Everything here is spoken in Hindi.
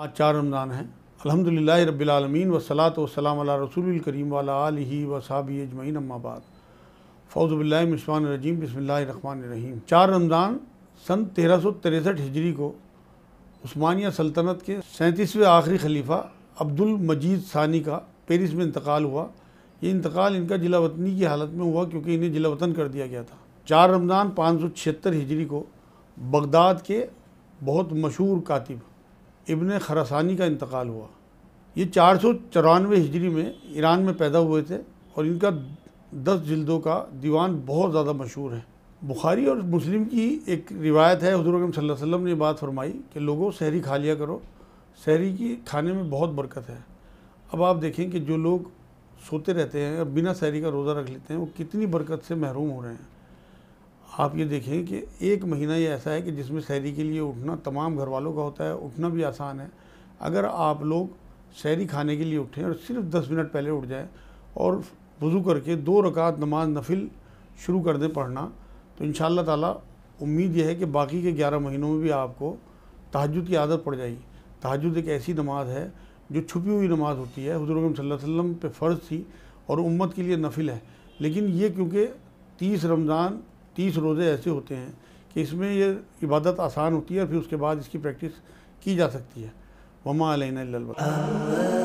आज चार रमज़ान हैं अलहमदिल्ला रबीआलमीन वसलात वसलाम रसूल करीम वाला वसाबी अजमैन अम्माबाद फ़ौज़बिल्लाशवान रजीम रहीम चार रमज़ान सन तेरह सौ तिरसठ हिजरी को उस्मानिया सल्तनत के सैंतीसवें आखिरी खलीफा अब्दुल मजीद सानी का पेरिस में इंतकाल हुआ ये इंतकाल इनका जिला वतनी की हालत में हुआ क्योंकि इन्हें जिला वतन कर दिया गया था चार रमज़ान पाँच सौ छिहत्तर हिजरी को बगदाद के बहुत मशहूर कातिब इबन खरासानी का इंतकाल हुआ ये चार सौ चौरानवे हिजरी में ईरान में पैदा हुए थे और इनका दस जिल्दों का दीवान बहुत ज़्यादा मशहूर है बुखारी और मुस्लिम की एक रिवायत है हजूर अकरम वसल्लम ने बात फरमाई कि लोगों शहरी खा लिया करो शहरी की खाने में बहुत बरकत है अब आप देखें कि जो लोग सोते रहते हैं और बिना शहरी का रोज़ा रख लेते हैं वो कितनी बरकत से महरूम हो रहे हैं आप ये देखें कि एक महीना ये ऐसा है कि जिसमें शहरी के लिए उठना तमाम घर वालों का होता है उठना भी आसान है अगर आप लोग शहरी खाने के लिए उठें और सिर्फ दस मिनट पहले उठ जाएँ और वज़ू करके दो रकात नमाज नफिल शुरू कर दें पढ़ना तो इन ताला उम्मीद यह है कि बाकी के ग्यारह महीनों में भी आपको तहजद की आदत पड़ जाएगी तहजद एक ऐसी नमाज है जो छुपी हुई नमाज होती है हजूर वसल्लम पे फ़र्ज़ थी और उम्मत के लिए नफिल है लेकिन ये क्योंकि तीस रमज़ान तीस रोज़े ऐसे होते हैं कि इसमें ये इबादत आसान होती है फिर उसके बाद इसकी प्रैक्टिस की जा सकती है वमा अलैना